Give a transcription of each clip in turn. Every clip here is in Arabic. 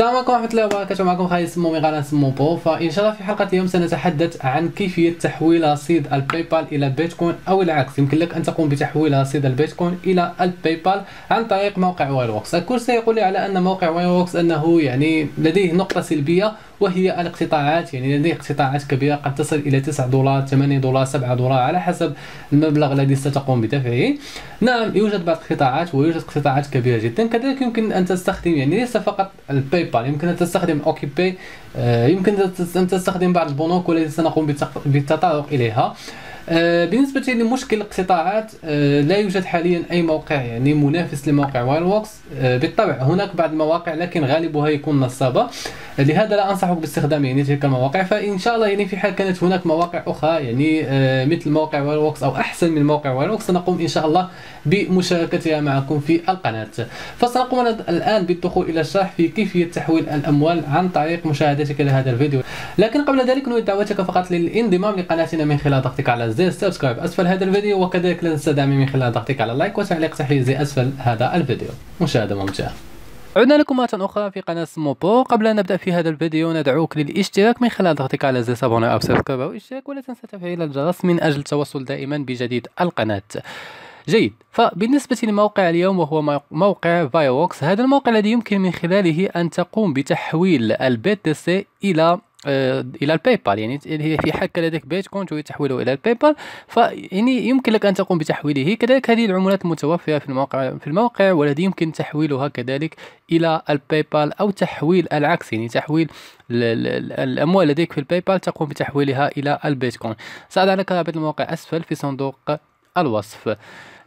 السلام عليكم ورحمه الله وبركاته معكم خالد سمو من قناه سمو برو فان شاء الله في حلقه اليوم سنتحدث عن كيفيه تحويل رصيد البيبال الى بيتكوين او العكس يمكن لك ان تقوم بتحويل رصيد البيتكوين الى البيبال عن طريق موقع وايروكس الكل سيقول لي على ان موقع وايروكس انه يعني لديه نقطه سلبيه وهي الاقتطاعات يعني لديه اقتطاعات كبيرة قد تصل إلى 9 دولار 8 دولار 7 دولار على حسب المبلغ الذي ستقوم بدفعه نعم يوجد بعض القطاعات ويوجد اقتطاعات كبيرة جدا كذلك يمكن أن تستخدم يعني ليس فقط الباي بال يمكن أن تستخدم أوكي آه، باي يمكن أن تستخدم بعض البنوك والتي سنقوم بالتطرق إليها آه، بالنسبة لمشكل الاقتطاعات آه، لا يوجد حاليا أي موقع يعني منافس لموقع وايل بالطبع هناك بعض المواقع لكن غالبها يكون نصابة لهذا لا انصحك باستخدام يعني تلك المواقع فان شاء الله يعني في حال كانت هناك مواقع اخرى يعني آه، مثل موقع ويروكس او احسن من موقع ويروكس سنقوم ان شاء الله بمشاركتها معكم في القناه فسنقوم الان بالدخول الى الشرح في كيفيه تحويل الاموال عن طريق مشاهدتك لهذا الفيديو لكن قبل ذلك نود دعوتك فقط للانضمام لقناتنا من خلال ضغطك على زر سبسكرايب اسفل هذا الفيديو وكذلك لا تنسى دعمي من خلال ضغطك على لايك وتعليق تحليلي اسفل هذا الفيديو مشاهده ممتعه عدنا لكم مرة أخرى في قناة سموبو قبل أن نبدأ في هذا الفيديو ندعوك للاشتراك من خلال ضغطك على زر سابوني أو سبسكرايب أو اشتراك ولا تنسى تفعيل الجرس من أجل التواصل دائما بجديد القناة جيد فبالنسبة لموقع اليوم وهو موقع فايروكس هذا الموقع الذي يمكن من خلاله أن تقوم بتحويل البيت دي سي إلى الى البايبال يعني في يحك لديك بيتكوين ويتحوله الى البايبال فيعني يمكن لك ان تقوم بتحويله كذلك هذه العملات المتوفره في الموقع في الموقع والذي يمكن تحويلها كذلك الى البايبال او تحويل العكس يعني تحويل الاموال لديك في البايبال تقوم بتحويلها الى البيتكوين ساضع لك رابط الموقع اسفل في صندوق الوصف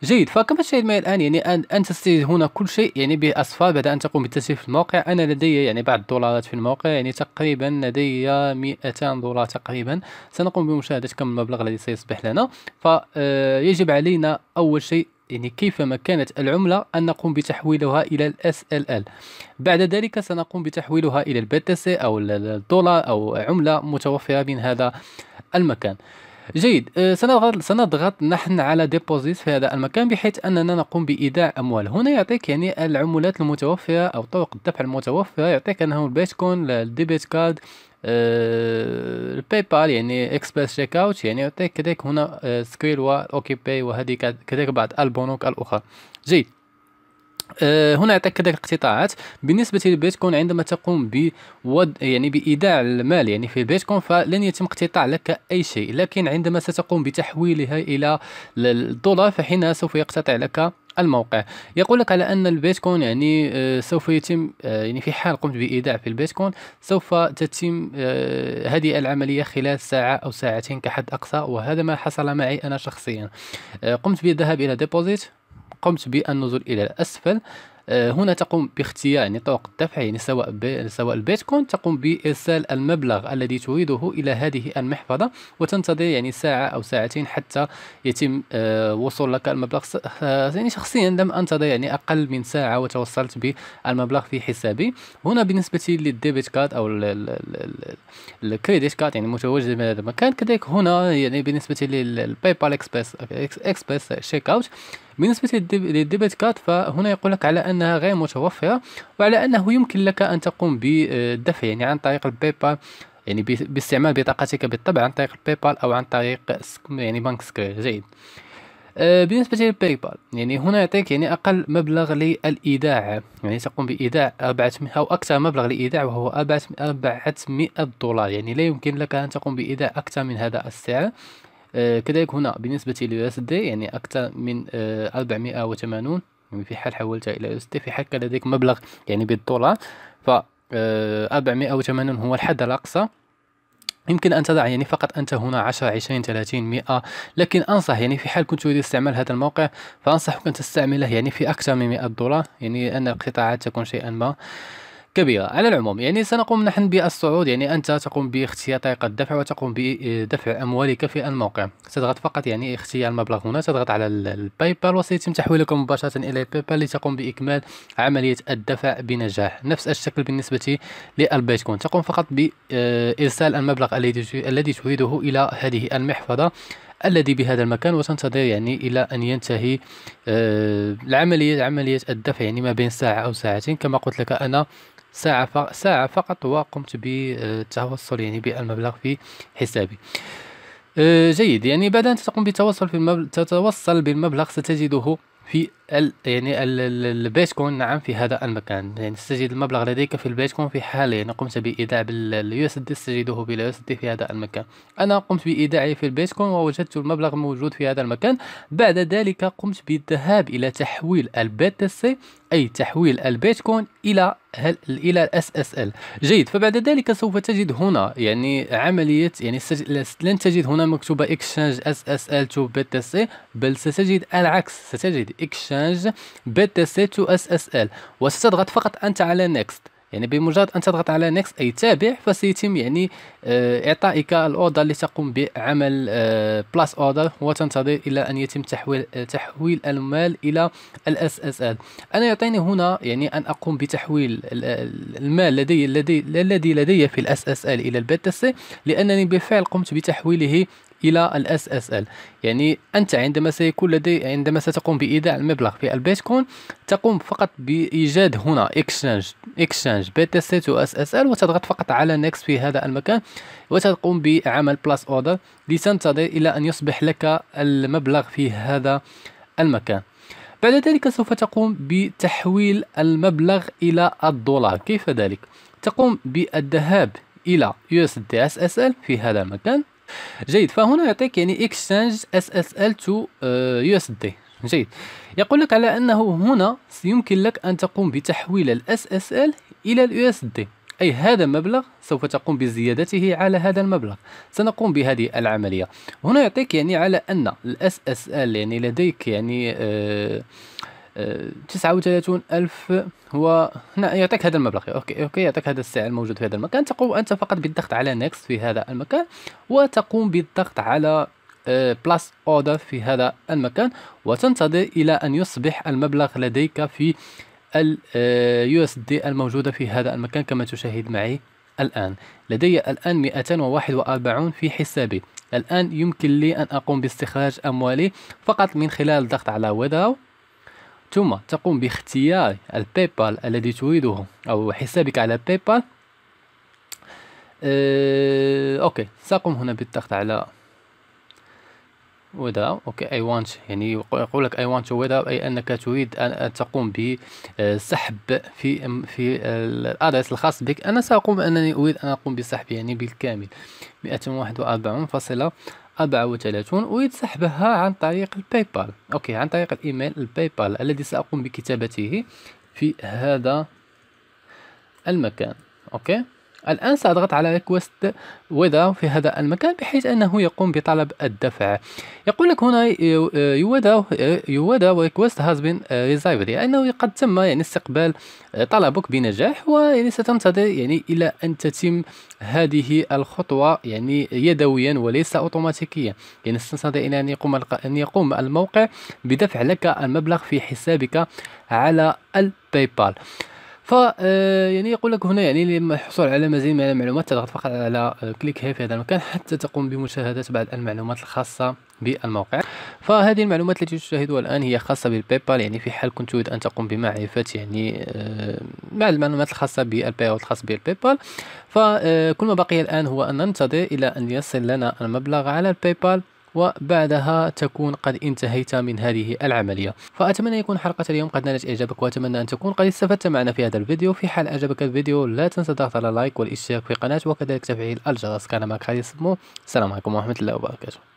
جيد فكما تشاهد معي الان يعني انت تستيد هنا كل شيء يعني باصفار بعد ان تقوم بالتسجيل في الموقع انا لدي يعني بعض الدولارات في الموقع يعني تقريبا لدي 200 دولار تقريبا سنقوم بمشاهده كم المبلغ الذي سيصبح لنا فيجب آه، علينا اول شيء يعني كيفما كانت العملة أن نقوم بتحويلها إلى ال SLL بعد ذلك سنقوم بتحويلها إلى البتسي أو الدولار أو عملة متوفرة من هذا المكان جيد آه، سنضغط نحن على ديبوزيت في هذا المكان بحيث أننا نقوم بإيداع أموال هنا يعطيك يعني العمولات المتوفرة أو طرق الدفع المتوفرة يعطيك أنه البيتكوين الديبيت كارد آه، الباي بال يعني اكسبرس تشيك اوت يعني يعطيك كذلك هنا آه، سكريل واوكي باي وهذه كذلك بعض البنوك الاخرى جيد آه، هنا يعطيك كذلك الاقتطاعات بالنسبه للبيتكوين عندما تقوم ب يعني بايداع المال يعني في البيتكوين فلن يتم اقتطاع لك اي شيء لكن عندما ستقوم بتحويلها الى الدولار فحينها سوف يقتطع لك الموقع يقول لك على ان البيتكوين يعني آه، سوف يتم آه، يعني في حال قمت بايداع في البيتكوين سوف تتم هذه العمليه خلال ساعه او ساعتين كحد اقصى وهذا ما حصل معي انا شخصيا قمت بالذهاب الى ديبوزيت قمت بالنزول الى الاسفل آه، هنا تقوم باختيار يعني طرق الدفع يعني سواء سواء البيتكوين تقوم بارسال المبلغ الذي تريده الى هذه المحفظه وتنتظر يعني ساعه او ساعتين حتى يتم آه، وصول لك المبلغ آه، يعني شخصيا لم انتظر يعني اقل من ساعه وتوصلت بالمبلغ في حسابي هنا بالنسبه للديبت كارد او الكريديت كارد يعني متواجد من هذا المكان كذلك هنا يعني بالنسبه للباي بال اكسبريس اكسبريس شيك اوت بالنسبة للديبت كارد فهنا يقول لك على أنها غير متوفرة وعلى أنه يمكن لك أن تقوم بالدفع يعني عن طريق البيبال يعني باستعمال بطاقتك بالطبع عن طريق البيبال أو عن طريق يعني بنك سكرير جيد آه، بالنسبة للباي بال يعني هنا يعطيك يعني أقل مبلغ للإيداع يعني تقوم بإيداع 400 أو أكثر مبلغ للإيداع وهو 400 دولار يعني لا يمكن لك أن تقوم بإيداع أكثر من هذا السعر كذلك هنا بالنسبة لليو اس دي يعني أكثر من 480 آه، يعني في حال حولتها إلى يو اس دي في حال كان لديك مبلغ يعني بالدولار ف 480 آه، هو الحد الأقصى يمكن ان تضع يعني فقط انت هنا 10 20 30 100 لكن انصح يعني في حال كنت تريد استعمال هذا الموقع فانصحك ان تستعمله يعني في اكثر من 100 دولار يعني ان القطاعات تكون شيئا ما كبيرة على العموم يعني سنقوم نحن بالصعود يعني أنت تقوم باختيار طريقة الدفع وتقوم بدفع أموالك في الموقع تضغط فقط يعني اختيار المبلغ هنا تضغط على الباي بال وسيتم تحويلك مباشرة إلى باي بال لتقوم بإكمال عملية الدفع بنجاح نفس الشكل بالنسبة للبيتكوين تقوم فقط بإرسال المبلغ الذي تريده إلى هذه المحفظة الذي بهذا المكان وتنتظر يعني الى ان ينتهي آه، العمليه عمليه الدفع يعني ما بين ساعه او ساعتين كما قلت لك انا ساعة ساعة فقط وقمت بالتوصل يعني بالمبلغ في حسابي آه، جيد يعني بعد أن تقوم بالتوصل في المبلغ تتوصل بالمبلغ ستجده في ال يعني ال البيتكوين نعم في هذا المكان يعني ستجد المبلغ لديك في البيتكوين في حال يعني قمت بإيداع باليو اس دي ستجده باليو اس دي في هذا المكان أنا قمت بإيداعه في البيتكوين ووجدت المبلغ موجود في هذا المكان بعد ذلك قمت بالذهاب إلى تحويل البي تي سي أي تحويل البيتكوين إلى هل الى اس اس ال جيد فبعد ذلك سوف تجد هنا يعني عمليه يعني لن تجد هنا مكتوبه اكشانج اس اس ال تو بي تي سي بل ستجد العكس ستجد اكشانج بي تي سي تو اس اس ال وستضغط فقط انت على نيكست يعني بمجرد ان تضغط على نيكست اي تابع فسيتم يعني آه، اعطائك الاوردر لتقوم بعمل بلاس آه، اوردر وتنتظر الى ان يتم تحويل آه، تحويل المال الى الاس اس ال انا يعطيني هنا يعني ان اقوم بتحويل المال لدي الذي الذي لدي في الاس اس ال الى البيت سي لانني بالفعل قمت بتحويله الى الاس اس ال يعني انت عندما سيكون لدي عندما ستقوم بايداع المبلغ في البيتكوين تقوم فقط بايجاد هنا اكسشينج بي تي سي تو اس اس ال وتضغط فقط على نكست في هذا المكان وتقوم بعمل بلاس اوردر لتنتظر الى ان يصبح لك المبلغ في هذا المكان بعد ذلك سوف تقوم بتحويل المبلغ الى الدولار كيف ذلك تقوم بالذهاب الى يو اس دي اس اس ال في هذا المكان جيد فهنا يعطيك يعني اكسشانج اس اس ال تو يو اس دي جيد يقول لك على أنه هنا يمكن لك أن تقوم بتحويل ال SSL إلى اس USD أي هذا المبلغ سوف تقوم بزيادته على هذا المبلغ سنقوم بهذه العملية هنا يعطيك يعني على أن ال SSL يعني لديك يعني آه،, آه تسعة وثلاثون ألف هو هنا يعطيك هذا المبلغ أوكي أوكي يعطيك هذا السعر الموجود في هذا المكان تقوم أنت فقط بالضغط على نيكس في هذا المكان وتقوم بالضغط على بلاس آه، اوردر في هذا المكان وتنتظر الى ان يصبح المبلغ لديك في اليو اس آه، دي الموجوده في هذا المكان كما تشاهد معي الآن لدي الآن 241 في حسابي الآن يمكن لي أن أقوم باستخراج أموالي فقط من خلال الضغط على ويدراو ثم تقوم باختيار بال الذي تريده أو حسابك على بال أه أوكي سأقوم هنا بالضغط على without اوكي اي وانت يعني يقول لك اي وانت to without أي أنك تريد أن تقوم بسحب في في الأدرس الخاص بك أنا سأقوم أنني أريد أن أقوم بسحب يعني بالكامل 241.34 أريد سحبها عن طريق الباي بال أوكي عن طريق الإيميل الباي بال الذي سأقوم بكتابته في هذا المكان أوكي الآن سأضغط على request وذا في هذا المكان بحيث أنه يقوم بطلب الدفع يقول لك هنا يودا وريكوست هاز بين ريزايفد لأنه قد تم يعني استقبال آه، طلبك بنجاح ويعني ستنتظر يعني إلى أن تتم هذه الخطوة يعني يدويا وليس أوتوماتيكيا يعني ستنتظر إلى أن يقوم أن يقوم الموقع بدفع لك المبلغ في حسابك على الباي بال ف آه، يعني يقول لك هنا يعني للحصول على مزيد من المعلومات تضغط فقط على آه، كليك هي في هذا المكان حتى تقوم بمشاهدة بعض المعلومات الخاصة بالموقع فهذه المعلومات التي تشاهدها الآن هي خاصة بالبيبال يعني في حال كنت تريد أن تقوم بمعرفة يعني آه، بعض المعلومات الخاصة بالبي أو الخاص بالبيبال فكل ما بقي الآن هو أن ننتظر إلى أن يصل لنا المبلغ على البيبال وبعدها تكون قد انتهيت من هذه العملية فأتمنى يكون حلقة اليوم قد نالت إعجابك وأتمنى أن تكون قد استفدت معنا في هذا الفيديو في حال أعجبك الفيديو لا تنسى الضغط على لايك والاشتراك في القناة وكذلك تفعيل الجرس كان معك خالد السلام عليكم ورحمة الله وبركاته